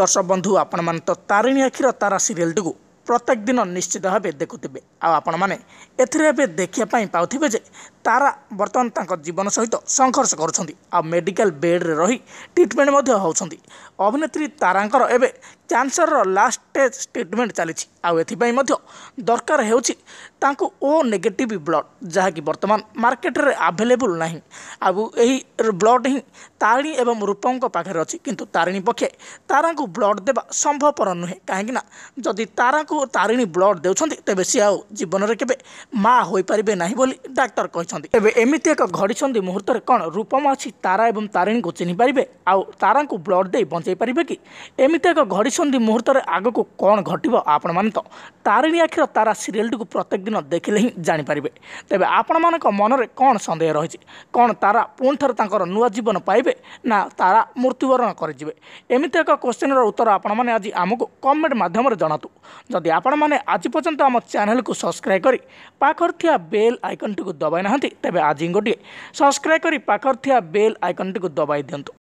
দর্শক বন্ধু আপনার তো তারিণী আখির তারা সিরিয়ালটিকে প্রত্যেক দিন নিশ্চিত ভাবে দেখুবে আপন মানে এর এবে দেখা পাওথিবে যে তারা বর্তমান তাঁর জীবন সহ সংঘর্ষ করছেন আ মেডিকাল বেড্রে রহি ট্রিটমেন্ট হচ্ছেন অভিনেত্রী তারাঙ্কর এবে କ୍ୟାନ୍ସରର ଲାଷ୍ଟ ଷ୍ଟେଜ୍ ଟ୍ରିଟମେଣ୍ଟ ଚାଲିଛି ଆଉ ଏଥିପାଇଁ ମଧ୍ୟ ଦରକାର ହେଉଛି ତାଙ୍କୁ ଓ ନେଗେଟିଭ୍ ବ୍ଲଡ଼ ଯାହାକି ବର୍ତ୍ତମାନ ମାର୍କେଟରେ ଆଭେଲେବୁଲ୍ ନାହିଁ ଆଉ ଏହି ବ୍ଲଡ଼ ହିଁ ତାରିଣୀ ଏବଂ ରୂପଙ୍କ ପାଖରେ ଅଛି କିନ୍ତୁ ତାରିଣୀ ପକ୍ଷେ ତାରାଙ୍କୁ ବ୍ଲଡ଼ ଦେବା ସମ୍ଭବପର ନୁହେଁ କାହିଁକିନା ଯଦି ତାରାଙ୍କୁ ତାରିଣୀ ବ୍ଲଡ଼ ଦେଉଛନ୍ତି ତେବେ ସିଏ ଆଉ ଜୀବନରେ କେବେ ମା ହୋଇପାରିବେ ନାହିଁ ବୋଲି ଡାକ୍ତର କହିଛନ୍ତି ଏବେ ଏମିତି ଏକ ଘଡ଼ିଛନ୍ତି ମୁହୂର୍ତ୍ତରେ କ'ଣ ରୂପମ ଅଛି ତାରା ଏବଂ ତାରିଣୀକୁ ଚିହ୍ନି ପାରିବେ ଆଉ ତାରାଙ୍କୁ ବ୍ଲଡ଼ ଦେଇ ବଞ୍ଚାଇ ପାରିବେ କି ଏମିତି ଏକ ଘଡ଼ିଛନ୍ତି ଦେଖୁଛନ୍ତି ମୁହୂର୍ତ୍ତରେ ଆଗକୁ କ'ଣ ଘଟିବ ଆପଣମାନେ ତ ତାରିଣୀ ଆଖିର ତାରା ସିରିଏଲ୍ଟିକୁ ପ୍ରତ୍ୟେକ ଦିନ ଦେଖିଲେ ହିଁ ଜାଣିପାରିବେ ତେବେ ଆପଣମାନଙ୍କ ମନରେ କ'ଣ ସନ୍ଦେହ ରହିଛି କ'ଣ ତାରା ପୁଣି ଥରେ ତାଙ୍କର ନୂଆ ଜୀବନ ପାଇବେ ନା ତାରା ମୃତ୍ୟୁବରଣ କରିଯିବେ ଏମିତି ଏକ କ୍ୱେଶ୍ଚିନ୍ର ଉତ୍ତର ଆପଣମାନେ ଆଜି ଆମକୁ କମେଣ୍ଟ ମାଧ୍ୟମରେ ଜଣାନ୍ତୁ ଯଦି ଆପଣମାନେ ଆଜି ପର୍ଯ୍ୟନ୍ତ ଆମ ଚ୍ୟାନେଲ୍କୁ ସବସ୍କ୍ରାଇବ୍ କରି ପାଖରେ ଥିବା ବେଲ୍ ଆଇକନ୍ଟିକୁ ଦବାଇ ନାହାନ୍ତି ତେବେ ଆଜି ଗୋଟିଏ ସବସ୍କ୍ରାଇବ୍ କରି ପାଖରେ ଥିବା ବେଲ୍ ଆଇକନ୍ଟିକୁ ଦବାଇ ଦିଅନ୍ତୁ